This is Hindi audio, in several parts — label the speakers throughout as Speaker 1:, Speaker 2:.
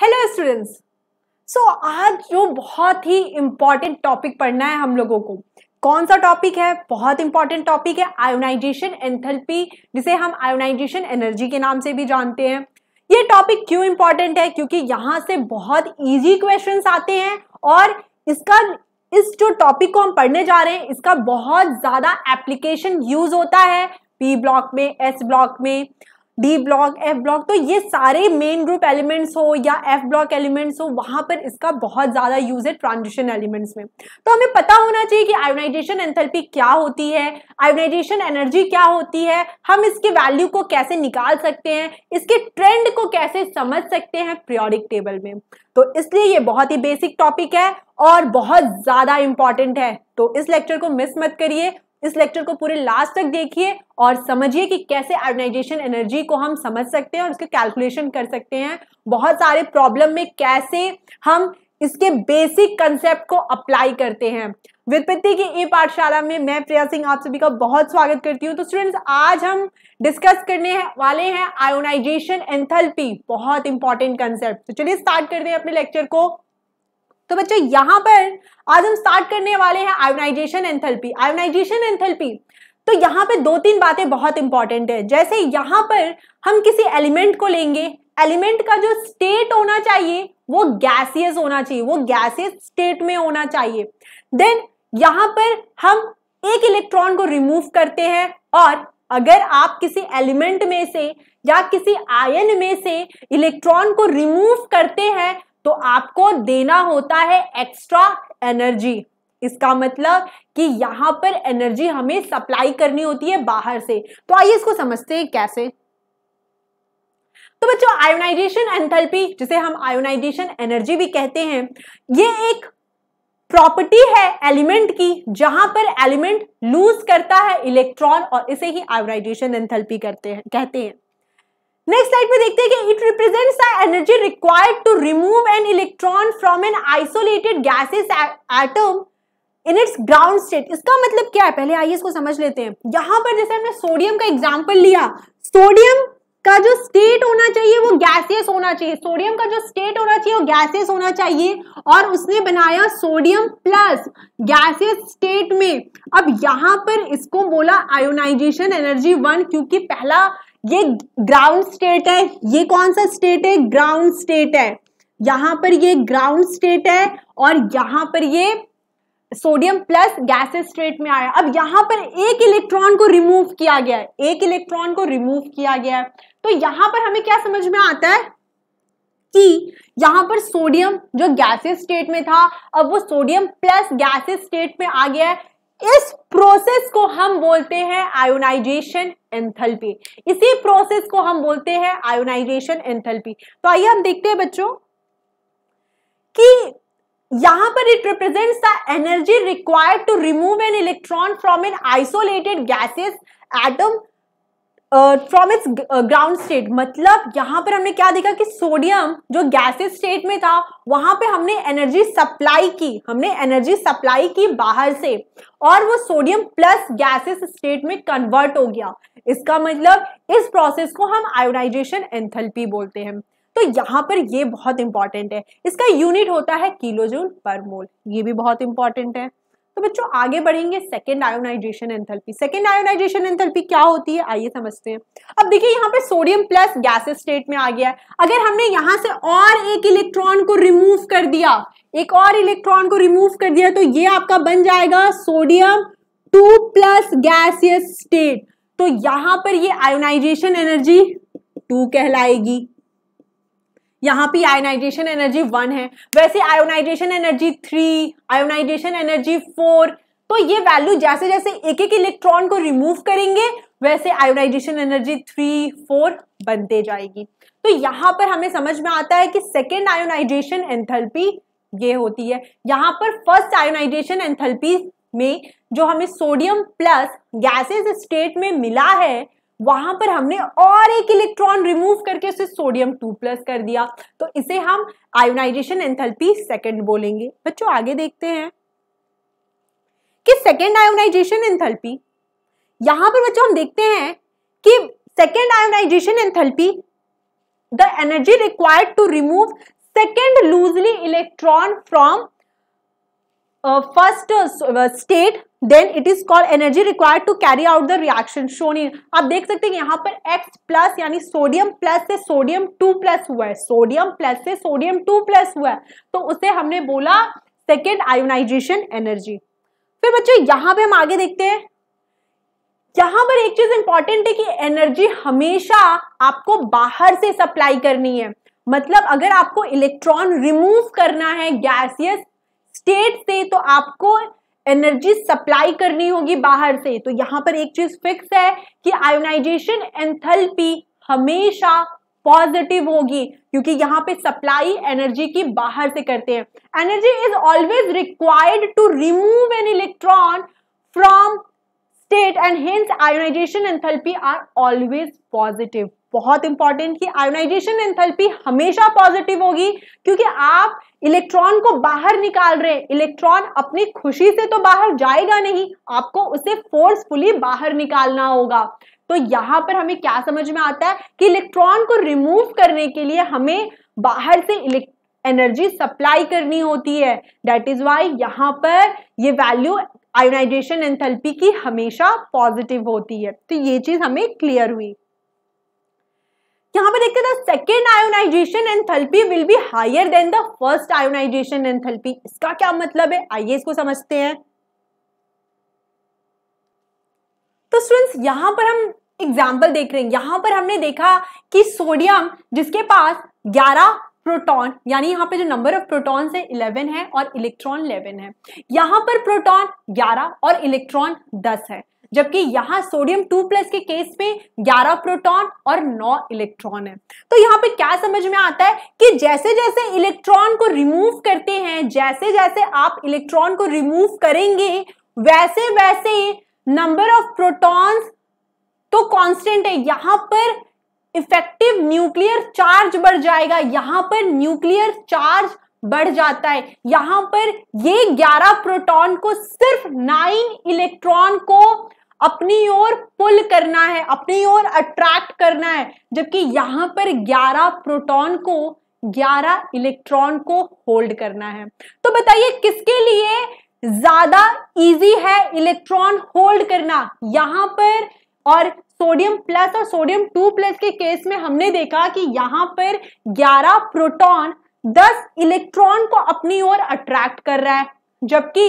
Speaker 1: हेलो स्टूडेंट्स सो आज जो बहुत ही इंपॉर्टेंट टॉपिक पढ़ना है हम लोगों को कौन सा टॉपिक है बहुत इंपॉर्टेंट टॉपिक है आयोनाइजेशन एंथेल्पी जिसे हम आयोनाइजेशन एनर्जी के नाम से भी जानते हैं ये टॉपिक क्यों इंपॉर्टेंट है क्योंकि यहाँ से बहुत इजी क्वेश्चन आते हैं और इसका इस जो टॉपिक को हम पढ़ने जा रहे हैं इसका बहुत ज़्यादा एप्लीकेशन यूज होता है पी ब्लॉक में एस ब्लॉक में डी ब्लॉक एफ ब्लॉक तो ये सारे मेन ग्रुप एलिमेंट्स हो या एफ ब्लॉक एलिमेंट्स हो वहां पर इसका बहुत ज़्यादा यूज है ट्रांजिशन एलिमेंट्स में तो हमें पता होना चाहिए कि आयोनाइजेशन एंथेल्पी क्या होती है आयोनाइजेशन एनर्जी क्या होती है हम इसके वैल्यू को कैसे निकाल सकते हैं इसके ट्रेंड को कैसे समझ सकते हैं प्रियोडिक टेबल में तो इसलिए ये बहुत ही बेसिक टॉपिक है और बहुत ज़्यादा इंपॉर्टेंट है तो इस लेक्चर को मिस मत करिए इस लेक्चर को पूरे लास्ट तक देखिए और समझिए कि कैसे आयोनाइजेशन एनर्जी को हम समझ सकते हैं और उसके कैलकुलेशन कर सकते हैं बहुत सारे प्रॉब्लम में कैसे हम इसके बेसिक कंसेप्ट को अप्लाई करते हैं विपत्ति की ई पाठशाला में मैं प्रिया सिंह आप सभी का बहुत स्वागत करती हूँ तो स्टूडेंट्स आज हम डिस्कस करने वाले हैं आयोनाइजेशन एंथैल्पी बहुत इंपॉर्टेंट कंसेप्ट तो चलिए स्टार्ट करते हैं अपने लेक्चर को तो बच्चों यहां पर आज हम स्टार्ट करने वाले हैं आयोनाइजेशन एंथेल्पी आयोनाइजेशन एंथेल्पी तो यहाँ पे दो तीन बातें बहुत इंपॉर्टेंट है जैसे यहाँ पर हम किसी एलिमेंट को लेंगे एलिमेंट का जो स्टेट होना चाहिए वो गैसियस होना चाहिए वो गैसियस स्टेट में होना चाहिए देन यहाँ पर हम एक इलेक्ट्रॉन को रिमूव करते हैं और अगर आप किसी एलिमेंट में से या किसी आयन में से इलेक्ट्रॉन को रिमूव करते हैं तो आपको देना होता है एक्स्ट्रा एनर्जी इसका मतलब कि यहां पर एनर्जी हमें सप्लाई करनी होती है बाहर से तो आइए इसको समझते हैं कैसे तो बच्चों आयोनाइजेशन एंथैल्पी जिसे हम आयोनाइजेशन एनर्जी भी कहते हैं ये एक प्रॉपर्टी है एलिमेंट की जहां पर एलिमेंट लूज करता है इलेक्ट्रॉन और इसे ही आयोनाइजेशन एंथैल्पी करते हैं कहते हैं नेक्स्ट स्लाइड में देखते हैं कि it represents the energy required to remove an electron from an isolated gases atom in its ground state इसका मतलब क्या है पहले आइए इसको समझ लेते हैं यहां पर जैसे हमने सोडियम का एग्जांपल लिया सोडियम का जो स्टेट होना चाहिए वो गैसियस होना चाहिए सोडियम का जो स्टेट होना चाहिए वो गैसियस होना चाहिए और उसने बनाया सोडियम प्लस गैसियस स्टेट में अब यहां पर इसको बोला आयोनाइजेशन एनर्जी वन क्योंकि पहला ये ग्राउंड स्टेट है ये कौन सा स्टेट है ग्राउंड स्टेट है यहां पर ये ग्राउंड स्टेट है और यहां पर ये सोडियम प्लस गैसेस स्टेट में आया अब यहां पर एक इलेक्ट्रॉन को रिमूव किया गया है एक इलेक्ट्रॉन को रिमूव किया गया है तो यहां पर हमें क्या समझ में आता है कि यहां पर सोडियम जो गैसेस स्टेट में था अब वो सोडियम प्लस गैसेस स्टेट में आ गया है इस प्रोसेस को हम बोलते हैं आयोनाइजेशन एंथल्पी इसी प्रोसेस को हम बोलते हैं आयोनाइजेशन एंथल्पी तो आइए हम देखते हैं बच्चों कि यहां पर it represents the energy required to remove an electron from an isolated gases atom from its ground state मतलब यहाँ पर हमने क्या देखा कि सोडियम जो गैसेज स्टेट में था वहां पे हमने एनर्जी सप्लाई की हमने एनर्जी सप्लाई की बाहर से और वो सोडियम प्लस गैसेस स्टेट में कन्वर्ट हो गया इसका मतलब इस प्रोसेस को हम आयोनाइजेशन एंथल्पी बोलते हैं तो यहाँ पर ये बहुत इंपॉर्टेंट है इसका यूनिट होता है किलोजूल पर मोल ये भी बहुत इंपॉर्टेंट है तो बच्चों आगे बढ़ेंगे second ionisation enthalpy second ionisation enthalpy क्या होती है आइए समझते हैं अब देखिए यहाँ पे सोडियम प्लस गैसेस स्टेट में आ गया है अगर हमने यहाँ से और एक इलेक्ट्रॉन को रिमूव कर दिया एक और इलेक्ट्रॉन को रिमूव कर दिया तो ये आपका बन जाएगा sodium two plus gaseous state तो यहां पर ये आयोनाइजेशन एनर्जी टू कहलाएगी यहाँ पे आयोनाइजेशन एनर्जी वन है वैसे ionisation energy three ionisation energy four तो ये वैल्यू जैसे जैसे एक एक इलेक्ट्रॉन को रिमूव करेंगे वैसे आयोनाइजेशन एनर्जी थ्री फोर बनते जाएगी तो यहाँ पर हमें समझ में आता है कि सेकेंड आयोनाइजेशन एंथल्पी ये होती है यहाँ पर फर्स्ट आयोनाइजेशन एंथल्पी में जो हमें सोडियम प्लस गैसेज स्टेट में मिला है वहां पर हमने और एक इलेक्ट्रॉन रिमूव करके उसे सोडियम टू प्लस कर दिया तो इसे हम आयोनाइजेशन एंथैल्पी सेकंड बोलेंगे बच्चों आगे देखते हैं कि सेकेंड आयोनाइजेशन एंथैल्पी यहां पर बच्चों हम देखते हैं कि second ionisation enthalpy the energy required to remove second loosely electron from first state then it is called energy required to carry out the reaction shown in आप देख सकते हैं यहाँ पर एक्स प्लस यानी सोडियम प्लस से सोडियम टू प्लस हुआ है सोडियम प्लस से सोडियम टू प्लस हुआ है तो उसे हमने बोला सेकेंड आयोनाइजेशन एनर्जी फिर बच्चों यहाँ पे हम आगे देखते हैं यहां पर एक चीज इंपॉर्टेंट है कि एनर्जी हमेशा आपको बाहर से सप्लाई करनी है मतलब अगर आपको इलेक्ट्रॉन रिमूव करना है गैसियस स्टेट से तो आपको एनर्जी सप्लाई करनी होगी बाहर से तो यहाँ पर एक चीज फिक्स है कि आयोनाइजेशन एंथैल्पी हमेशा पॉजिटिव होगी क्योंकि यहाँ पे सप्लाई एनर्जी की बाहर से करते हैं energy is always required to remove an electron from state and hence ionisation enthalpy are always positive बहुत इंपॉर्टेंट कि आयोनाइजेशन एंथैल्पी हमेशा पॉजिटिव होगी क्योंकि आप इलेक्ट्रॉन को बाहर निकाल रहे हैं इलेक्ट्रॉन अपनी खुशी से तो बाहर जाएगा नहीं आपको उसे फोर्सफुली बाहर निकालना होगा तो यहां पर हमें क्या समझ में आता है कि इलेक्ट्रॉन को रिमूव करने के लिए हमें बाहर से एनर्जी सप्लाई करनी होती है दैट इज वाई यहाँ पर ये वैल्यू आयोनाइजेशन एंथेल्पी की हमेशा पॉजिटिव होती है तो ये चीज हमें क्लियर हुई यहाँ पे देखते हैं second ionisation enthalpy will be higher than the first ionisation enthalpy इसका क्या मतलब है आइए इसको समझते हैं तो स्टूडेंट्स यहां पर हम एग्जाम्पल देख रहे हैं यहां पर हमने देखा कि सोडियम जिसके पास 11 प्रोटॉन यानी यहां पे जो नंबर ऑफ प्रोटॉन है 11 है और इलेक्ट्रॉन 11 है यहां पर प्रोटॉन 11 और इलेक्ट्रॉन 10 है जबकि यहाँ सोडियम टू प्लस के केस में ग्यारह प्रोटॉन और नौ इलेक्ट्रॉन है तो यहाँ पे क्या समझ में आता है कि जैसे जैसे इलेक्ट्रॉन को रिमूव करते हैं जैसे जैसे आप इलेक्ट्रॉन को रिमूव करेंगे वैसे वैसे नंबर ऑफ प्रोटॉन्स तो कांस्टेंट है यहां पर इफेक्टिव न्यूक्लियर चार्ज बढ़ जाएगा यहां पर न्यूक्लियर चार्ज बढ़ जाता है यहां पर ये 11 प्रोटॉन को सिर्फ 9 इलेक्ट्रॉन को अपनी ओर पुल करना है अपनी ओर अट्रैक्ट करना है जबकि यहां पर 11 प्रोटॉन को 11 इलेक्ट्रॉन को होल्ड करना है तो बताइए किसके लिए ज्यादा इजी है इलेक्ट्रॉन होल्ड करना यहां पर और सोडियम प्लस और सोडियम टू प्लस के केस में हमने देखा कि यहां पर 11 प्रोटॉन 10 इलेक्ट्रॉन को अपनी ओर अट्रैक्ट कर रहा है जबकि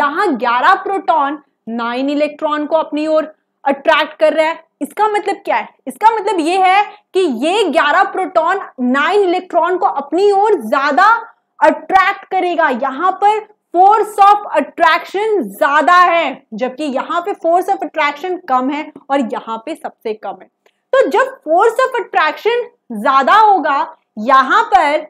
Speaker 1: यहां 11 प्रोटॉन नाइन इलेक्ट्रॉन को अपनी ओर अट्रैक्ट कर रहा है इसका मतलब क्या है इसका मतलब ये है कि ये ग्यारह प्रोटॉन नाइन इलेक्ट्रॉन को अपनी ओर ज्यादा अट्रैक्ट करेगा यहां पर फोर्स ऑफ अट्रैक्शन ज्यादा है जबकि यहां पे फोर्स ऑफ अट्रैक्शन कम है और यहां पे सबसे कम है तो जब फोर्स ऑफ अट्रैक्शन ज्यादा होगा यहां पर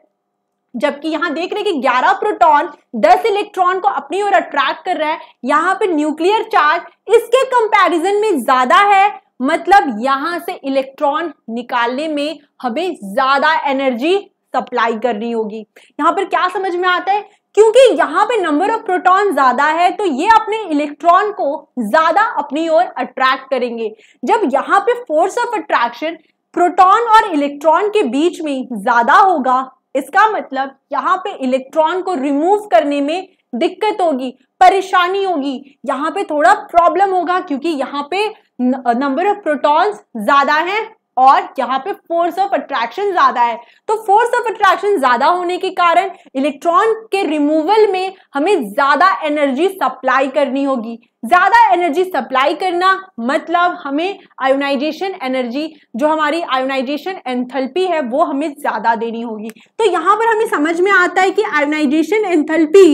Speaker 1: जबकि यहाँ देख रहे हैं कि 11 प्रोटॉन 10 इलेक्ट्रॉन को अपनी ओर अट्रैक्ट कर रहा है यहाँ पे न्यूक्लियर चार्ज इसके कंपैरिजन में ज्यादा है मतलब यहां से इलेक्ट्रॉन निकालने में हमें ज्यादा एनर्जी सप्लाई करनी होगी यहां पर क्या समझ में आता है क्योंकि यहां पे नंबर ऑफ प्रोटॉन ज्यादा है तो ये अपने इलेक्ट्रॉन को ज्यादा अपनी ओर अट्रैक्ट करेंगे जब यहां पे फोर्स ऑफ अट्रैक्शन प्रोटॉन और इलेक्ट्रॉन के बीच में ज्यादा होगा इसका मतलब यहाँ पे इलेक्ट्रॉन को रिमूव करने में दिक्कत होगी परेशानी होगी यहाँ पे थोड़ा प्रॉब्लम होगा क्योंकि यहाँ पे नंबर ऑफ प्रोटॉन्स ज्यादा हैं और यहाँ पे फोर्स ऑफ अट्रैक्शन ज्यादा है तो फोर्स ऑफ अट्रैक्शन ज्यादा होने के कारण इलेक्ट्रॉन के रिमूवल में हमें ज्यादा एनर्जी सप्लाई करनी होगी ज्यादा एनर्जी सप्लाई करना मतलब हमें आयोनाइजेशन एनर्जी जो हमारी आयोनाइजेशन एंथल्पी है वो हमें ज्यादा देनी होगी तो यहाँ पर हमें समझ में आता है कि आयोनाइजेशन एंथल्पी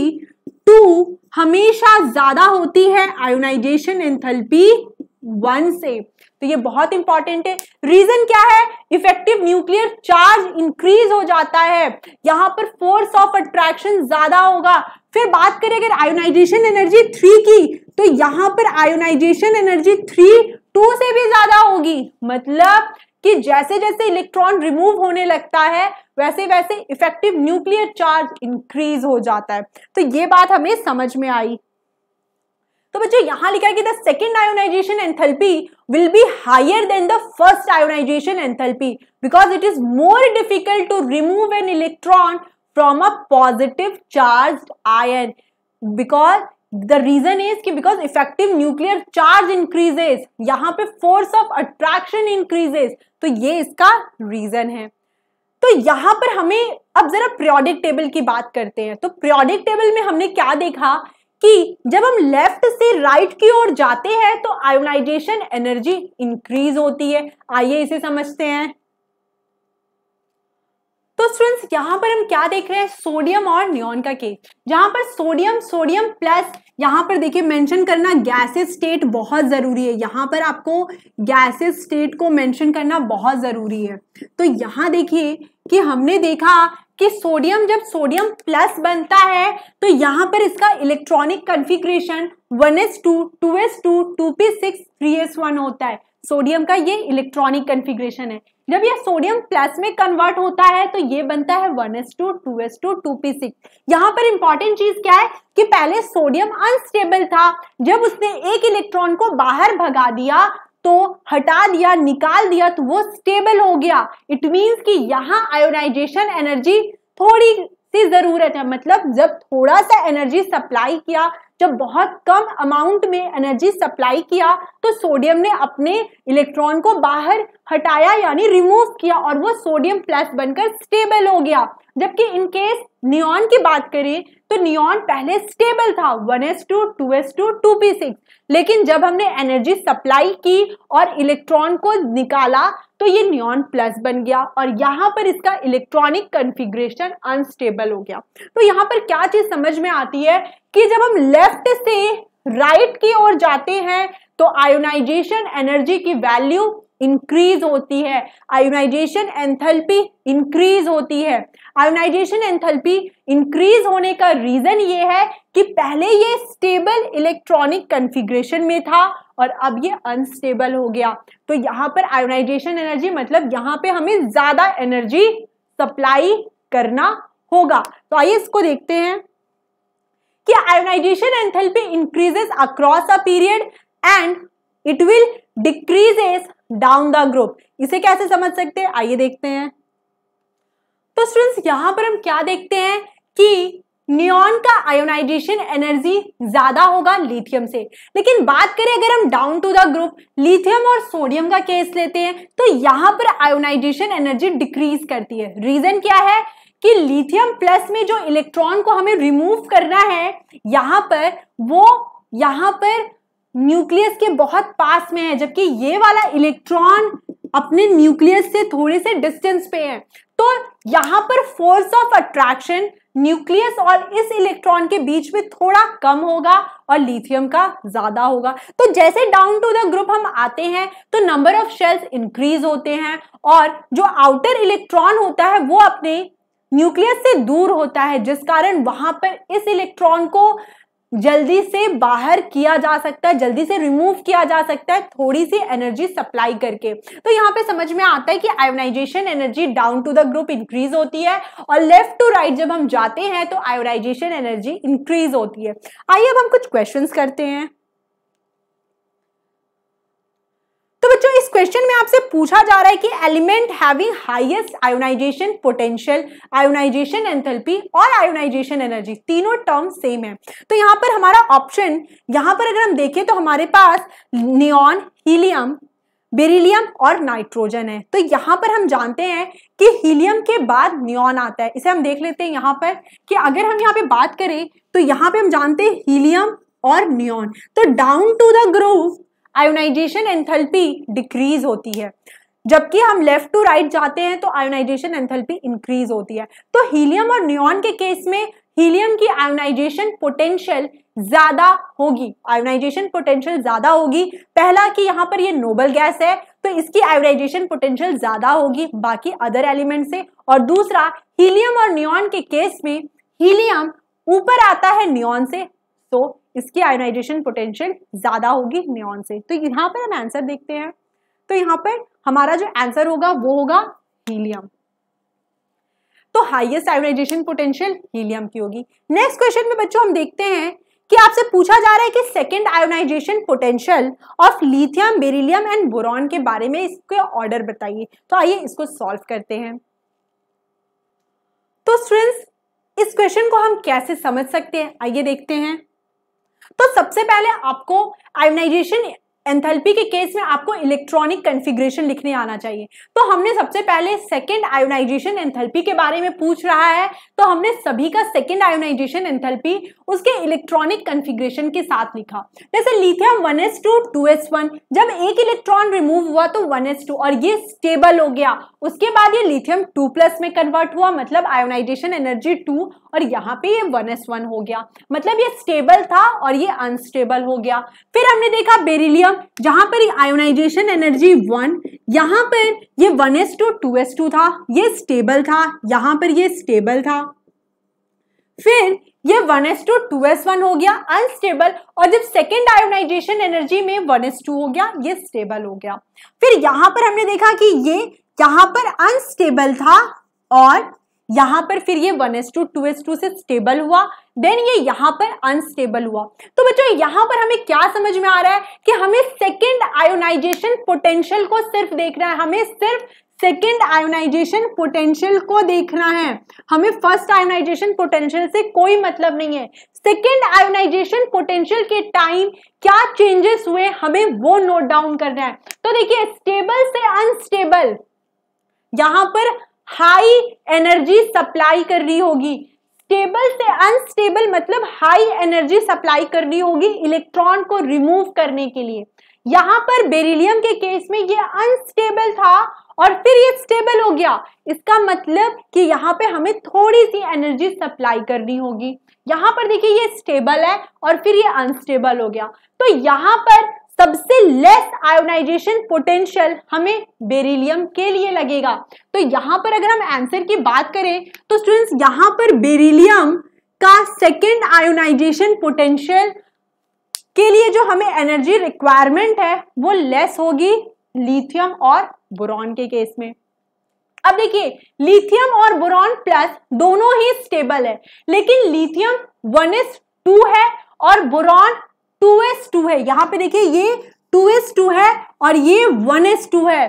Speaker 1: टू हमेशा ज्यादा होती है आयोनाइजेशन एंथल्पी वन से तो ये बहुत इंपॉर्टेंट है रीजन क्या है इफेक्टिव न्यूक्लियर चार्ज इंक्रीज हो जाता है यहां पर फोर्स ऑफ अट्रैक्शन ज्यादा होगा फिर बात करें अगर आयोनाइजेशन एनर्जी थ्री की तो यहां पर आयोनाइजेशन एनर्जी थ्री टू से भी ज्यादा होगी मतलब कि जैसे जैसे इलेक्ट्रॉन रिमूव होने लगता है वैसे वैसे इफेक्टिव न्यूक्लियर चार्ज इंक्रीज हो जाता है तो ये बात हमें समझ में आई तो बच्चे यहां लिखा है कि the second ionisation enthalpy will be higher than the first ionisation enthalpy because it is more difficult to remove an electron from a positive charge ion because the reason is कि because effective nuclear charge increases यहां पे फोर्स ऑफ अट्रैक्शन इंक्रीजेस तो ये इसका रीजन है तो यहां पर हमें अब जरा प्रियोडिक टेबल की बात करते हैं तो प्रियोडिक टेबल में हमने क्या देखा कि जब हम लेफ्ट से राइट की ओर जाते हैं तो आयोनाइजेशन एनर्जी इंक्रीज होती है आइए इसे समझते हैं तो स्टूडेंट्स यहां पर हम क्या देख रहे हैं सोडियम और नियॉन का केस जहां पर सोडियम सोडियम प्लस यहां पर देखिए मेंशन करना गैसेस स्टेट बहुत जरूरी है यहां पर आपको गैसेस स्टेट को मेंशन करना बहुत जरूरी है तो यहां देखिए कि हमने देखा कि सोडियम जब सोडियम प्लस बनता है तो यहाँ पर इसका electronic configuration 1s2, 2s2, 2p6, 3s1 होता है सोडियम का ये इलेक्ट्रॉनिक कन्फिग्रेशन है जब ये सोडियम प्लस में कन्वर्ट होता है तो ये बनता है 1s2, 2s2, 2p6। यहाँ पर इंपॉर्टेंट चीज क्या है कि पहले सोडियम अनस्टेबल था जब उसने एक इलेक्ट्रॉन को बाहर भगा दिया तो हटा दिया निकाल दिया तो वो स्टेबल हो गया इट मीन्स कि यहाँ आयोनाइजेशन एनर्जी थोड़ी सी जरूरत है मतलब जब थोड़ा सा एनर्जी सप्लाई किया जब बहुत कम अमाउंट में एनर्जी सप्लाई किया तो सोडियम ने अपने इलेक्ट्रॉन को बाहर हटाया यानी रिमूव किया और वो सोडियम प्लस बनकर स्टेबल हो गया जबकि इनकेस नियॉन की बात करें तो नियॉन पहले स्टेबल था 1s2 2s2 2p6 लेकिन जब हमने एनर्जी सप्लाई की और इलेक्ट्रॉन को निकाला तो ये नियॉन प्लस बन गया और यहाँ पर इसका इलेक्ट्रॉनिक कंफिग्रेशन अनस्टेबल हो गया तो यहाँ पर क्या चीज समझ में आती है कि जब हम लेफ्ट से राइट right की ओर जाते हैं तो आयोनाइजेशन एनर्जी की वैल्यू इंक्रीज होती है आयोनाइजेशन एंथल्पी इंक्रीज होती है आयोनाइजेशन एंथल्पी इंक्रीज होने का रीजन ये है कि पहले ये स्टेबल इलेक्ट्रॉनिक कंफिग्रेशन में था और अब ये अनस्टेबल हो गया तो यहाँ पर आयोनाइजेशन एनर्जी मतलब यहाँ पे हमें ज्यादा एनर्जी सप्लाई करना होगा तो आइए इसको देखते हैं कि ionisation enthalpy increases across a period and it will decreases down the group इसे कैसे समझ सकते हैं आइए देखते हैं तो स्टूडेंट्स यहां पर हम क्या देखते हैं कि नियॉन का आयोनाइजेशन एनर्जी ज्यादा होगा लिथियम से लेकिन बात करें अगर हम down to the group lithium और सोडियम का केस लेते हैं तो यहां पर आयोनाइजेशन एनर्जी डिक्रीज करती है रीजन क्या है कि लिथियम प्लस में जो इलेक्ट्रॉन को हमें रिमूव करना है यहां पर वो यहां पर न्यूक्लियस के बहुत पास में है जबकि ये वाला इलेक्ट्रॉन अपने न्यूक्लियस से थोड़े से डिस्टेंस पे है तो यहाँ पर फोर्स ऑफ अट्रैक्शन न्यूक्लियस और इस इलेक्ट्रॉन के बीच में थोड़ा कम होगा और लिथियम का ज्यादा होगा तो जैसे डाउन टू द ग्रुप हम आते हैं तो नंबर ऑफ शेल्स इंक्रीज होते हैं और जो आउटर इलेक्ट्रॉन होता है वो अपने न्यूक्लियस से दूर होता है जिस कारण वहां पर इस इलेक्ट्रॉन को जल्दी से बाहर किया जा सकता है जल्दी से रिमूव किया जा सकता है थोड़ी सी एनर्जी सप्लाई करके तो यहाँ पे समझ में आता है कि ionisation energy down to the group increase होती है और लेफ्ट टू राइट जब हम जाते हैं तो आयोनाइजेशन एनर्जी इंक्रीज होती है आइए अब हम कुछ क्वेश्चन करते हैं क्वेश्चन में आपसे पूछा जा रहा है कि element having highest ionisation potential ionisation enthalpy और आयोनाइजेशन एनर्जी तीनों टर्म सेम है तो यहां पर हमारा ऑप्शन यहां पर अगर हम देखें तो हमारे पास नियॉन हीलियम बेरिलियम और नाइट्रोजन है तो यहां पर हम जानते हैं कि हीलियम के बाद नियॉन आता है इसे हम देख लेते हैं यहां पर कि अगर हम यहाँ पे बात करें तो यहां पे हम जानते हैं हीलियम और नियॉन तो down to the group ionisation enthalpy decrease होती है जबकि हम लेफ्ट टू राइट जाते हैं तो आयोनाइजेशन एंथैल्पी इंक्रीज होती है तो हीलियम और न्योन के केस में हीलियम की आयोनाइजेशन पोटेंशियल ज्यादा होगी आयोनाइजेशन पोटेंशियल ज्यादा होगी पहला कि यहाँ पर ये नोबल गैस है तो इसकी आयोनाइजेशन पोटेंशियल ज्यादा होगी बाकी अदर एलिमेंट से और दूसरा हीलियम और न्योन के केस में हीलियम ऊपर आता है न्योन से तो इसकी आयोनाइजेशन पोटेंशियल ज़्यादा होगी नियॉन से तो यहाँ पर हम आंसर देखते हैं तो यहाँ पर हमारा जो आंसर होगा वो होगा हीलियम तो हाईएस्ट आयोनाइजेशन पोटेंशियल हीलियम की होगी नेक्स्ट क्वेश्चन में बच्चों हम देखते हैं कि आपसे पूछा जा रहा है कि second ionisation potential of lithium beryllium and boron के बारे में इसके ऑर्डर बताइए तो आइए इसको सॉल्व करते हैं तो स्टूडेंट्स इस क्वेश्चन को हम कैसे समझ सकते हैं आइए देखते हैं तो सबसे पहले आपको आयोनाइजेशन एंथैल्पी के केस में आपको इलेक्ट्रॉनिक कन्फिग्रेशन लिखने आना चाहिए तो हमने सबसे पहले सेकेंड आयोनाइजेशन एंथैल्पी के बारे में पूछ रहा है तो हमने सभी का सेकेंड आयोनाइजेशन एंथैल्पी उसके इलेक्ट्रॉनिक कन्फिग्रेशन के साथ लिखा जैसे lithium one S two two S one जब एक इलेक्ट्रॉन रिमूव हुआ तो वन एस टू और ये स्टेबल हो गया उसके बाद ये लिथियम टू प्लस में कन्वर्ट हुआ मतलब आयोनाइजेशन एनर्जी टू और यहाँ पे ये वन एस वन हो गया मतलब ये स्टेबल था और ये अनस्टेबल हो गया फिर हमने देखा बेरिलियम मतलब जहां पर आयोनाइजेशन एनर्जी वन यहां पर ये one S two two S two था ये स्टेबल था यहां पर ये स्टेबल था फिर ये one S two two S one हो गया अनस्टेबल और जब सेकेंड आयोनाइजेशन एनर्जी में वन एस टू हो गया ये स्टेबल हो गया फिर यहां पर हमने देखा कि ये यहां पर अनस्टेबल था और यहां पर फिर ये one S two two S two से स्टेबल हुआ देन ये यहाँ पर अनस्टेबल हुआ तो बच्चों यहाँ पर हमें क्या समझ में आ रहा है कि हमें सेकेंड आयोनाइजेशन पोटेंशियल को सिर्फ देखना है हमें सिर्फ सेकेंड आयोनाइजेशन पोटेंशियल को देखना है हमें फर्स्ट आयोनाइजेशन पोटेंशियल से कोई मतलब नहीं है सेकेंड आयोनाइजेशन पोटेंशियल के टाइम क्या चेंजेस हुए हमें वो नोट डाउन करना है तो देखिए स्टेबल से अनस्टेबल यहां पर हाई एनर्जी सप्लाई कर रही होगी स्टेबल से अनस्टेबल मतलब हाई एनर्जी सप्लाई करनी होगी इलेक्ट्रॉन को रिमूव करने के लिए यहां पर बेरिलियम के केस में ये अनस्टेबल था और फिर ये स्टेबल हो गया इसका मतलब कि यहाँ पे हमें थोड़ी सी एनर्जी सप्लाई करनी होगी यहाँ पर देखिए ये स्टेबल है और फिर ये अनस्टेबल हो गया तो यहाँ पर सबसे लेस आयोनाइजेशन पोटेंशियल हमें बेरिलियम के लिए लगेगा तो यहां पर अगर हम आंसर की बात करें तो स्टूडेंट्स यहां पर बेरिलियम का सेकेंड आयोनाइजेशन पोटेंशियल के लिए जो हमें एनर्जी रिक्वायरमेंट है वो लेस होगी लिथियम और बोरॉन के केस में अब देखिए लिथियम और बोरॉन प्लस दोनों ही स्टेबल है लेकिन लिथियम वन इज टू है और बोरॉन टू एस टू है यहां पे देखिए ये टू एस टू है और ये वन एस टू है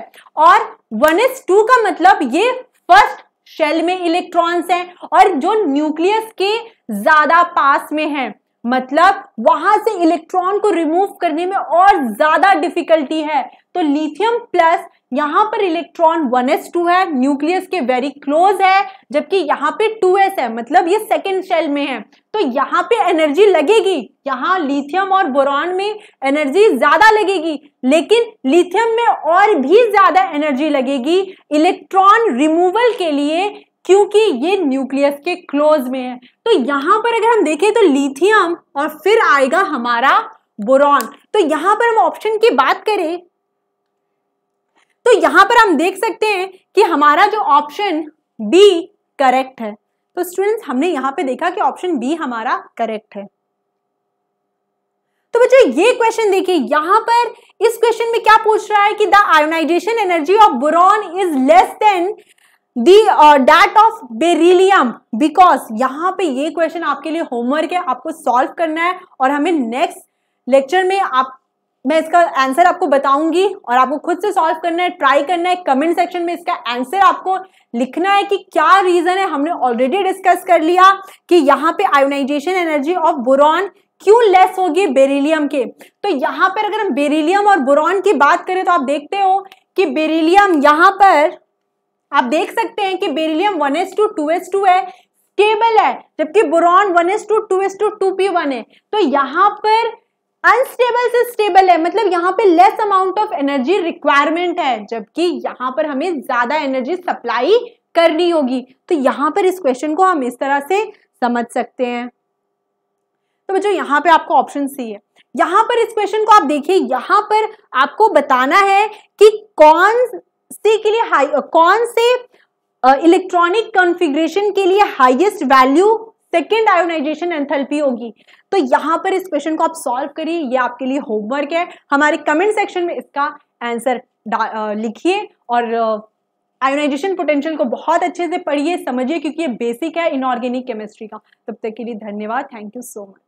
Speaker 1: और वन एस टू का मतलब ये फर्स्ट शेल में इलेक्ट्रॉन्स हैं और जो न्यूक्लियस के ज्यादा पास में हैं मतलब वहां से इलेक्ट्रॉन को रिमूव करने में और ज्यादा डिफिकल्टी है तो लिथियम प्लस यहां पर इलेक्ट्रॉन 1s2 है न्यूक्लियस के वेरी क्लोज है जबकि यहाँ पे 2s है मतलब ये सेकेंड शेल में है तो यहाँ पे एनर्जी लगेगी यहाँ लिथियम और बोरॉन में एनर्जी ज्यादा लगेगी लेकिन लिथियम में और भी ज्यादा एनर्जी लगेगी इलेक्ट्रॉन रिमूवल के लिए क्योंकि ये न्यूक्लियस के क्लोज में है तो यहाँ पर अगर हम देखें तो लिथियम और फिर आएगा हमारा बोरॉन तो यहाँ पर हम ऑप्शन की बात करें तो यहाँ पर हम देख सकते हैं कि हमारा जो ऑप्शन बी करेक्ट है तो स्टूडेंट्स हमने यहां पे देखा कि ऑप्शन बी हमारा करेक्ट है तो बच्चों ये क्वेश्चन देखिए यहां पर इस क्वेश्चन में क्या पूछ रहा है कि the ionisation energy of boron is less than the that of beryllium because यहां पे ये क्वेश्चन आपके लिए होमवर्क है आपको सॉल्व करना है और हमें नेक्स्ट लेक्चर में आप मैं इसका आंसर आपको बताऊंगी और आपको खुद से सॉल्व करना है ट्राई करना है कमेंट सेक्शन में इसका आंसर आपको लिखना है कि क्या रीज़न है हमने ऑलरेडी डिस्कस कर लिया कि यहाँ पे आयोनाइजेशन एनर्जी ऑफ बोरॉन क्यों लेस होगी बेरिलियम के तो यहाँ पर अगर हम बेरिलियम और बोरॉन की बात करें तो आप देखते हो कि बेरिलियम यहाँ पर आप देख सकते हैं कि बेरिलियम 1s2 टू है स्टेबल है जबकि बोरॉन टू पी वन है तो यहाँ पर अनस्टेबल से स्टेबल है मतलब यहाँ पे less amount of energy requirement है जबकि यहाँ पर हमें ज्यादा एनर्जी सप्लाई करनी होगी तो यहाँ पर इस क्वेश्चन को हम इस तरह से समझ सकते हैं तो बच्चों यहाँ पे आपको ऑप्शन सी है यहाँ पर इस क्वेश्चन को आप देखिए यहाँ पर आपको बताना है कि कौन से के लिए हाई कौन से इलेक्ट्रॉनिक कॉन्फ़िगरेशन के लिए highest value second ionisation enthalpy होगी तो यहां पर इस क्वेश्चन को आप सॉल्व करिए ये आपके लिए होमवर्क है हमारे कमेंट सेक्शन में इसका आंसर लिखिए और आयोनाइजेशन पोटेंशियल को बहुत अच्छे से पढ़िए समझिए क्योंकि ये बेसिक है इनऑर्गेनिक केमिस्ट्री का तब तक के लिए धन्यवाद थैंक यू सो मच